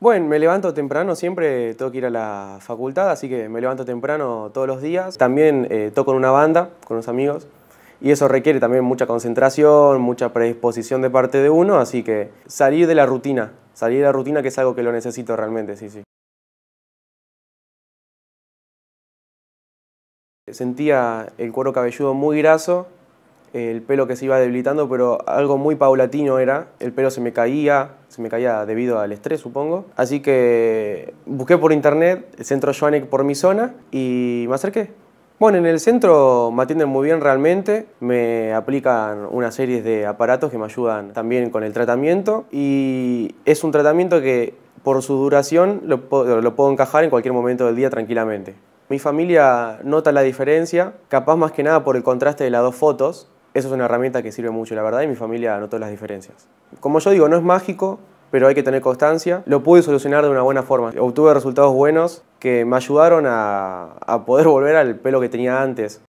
Bueno, me levanto temprano, siempre tengo que ir a la facultad, así que me levanto temprano todos los días. También eh, toco en una banda con los amigos y eso requiere también mucha concentración, mucha predisposición de parte de uno, así que salir de la rutina, salir de la rutina que es algo que lo necesito realmente, sí, sí. Sentía el cuero cabelludo muy graso el pelo que se iba debilitando, pero algo muy paulatino era. El pelo se me caía, se me caía debido al estrés, supongo. Así que busqué por internet el centro Joanek por mi zona y me acerqué. Bueno, en el centro me atienden muy bien realmente, me aplican una serie de aparatos que me ayudan también con el tratamiento y es un tratamiento que por su duración lo, lo puedo encajar en cualquier momento del día tranquilamente. Mi familia nota la diferencia, capaz más que nada por el contraste de las dos fotos, eso es una herramienta que sirve mucho, la verdad, y mi familia notó las diferencias. Como yo digo, no es mágico, pero hay que tener constancia. Lo pude solucionar de una buena forma. Obtuve resultados buenos que me ayudaron a, a poder volver al pelo que tenía antes.